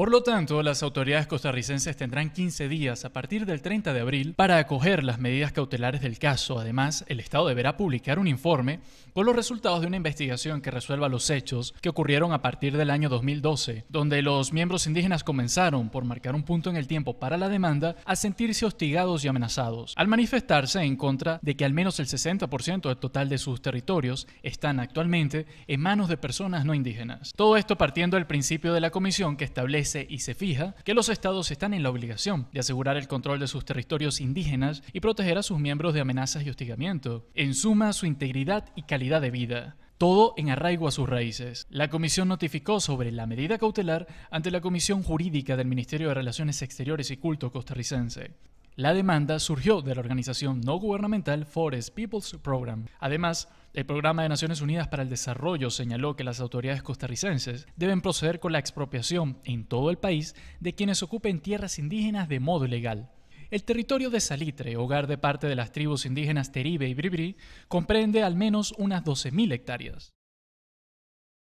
Por lo tanto, las autoridades costarricenses tendrán 15 días a partir del 30 de abril para acoger las medidas cautelares del caso. Además, el Estado deberá publicar un informe con los resultados de una investigación que resuelva los hechos que ocurrieron a partir del año 2012, donde los miembros indígenas comenzaron, por marcar un punto en el tiempo para la demanda, a sentirse hostigados y amenazados, al manifestarse en contra de que al menos el 60% del total de sus territorios están actualmente en manos de personas no indígenas. Todo esto partiendo del principio de la comisión que establece y se fija que los estados están en la obligación de asegurar el control de sus territorios indígenas y proteger a sus miembros de amenazas y hostigamiento. En suma, su integridad y calidad de vida todo en arraigo a sus raíces. La comisión notificó sobre la medida cautelar ante la Comisión Jurídica del Ministerio de Relaciones Exteriores y Culto costarricense. La demanda surgió de la organización no gubernamental Forest People's Program. Además, el Programa de Naciones Unidas para el Desarrollo señaló que las autoridades costarricenses deben proceder con la expropiación en todo el país de quienes ocupen tierras indígenas de modo ilegal. El territorio de Salitre, hogar de parte de las tribus indígenas Teribe y Bribri, comprende al menos unas 12.000 hectáreas.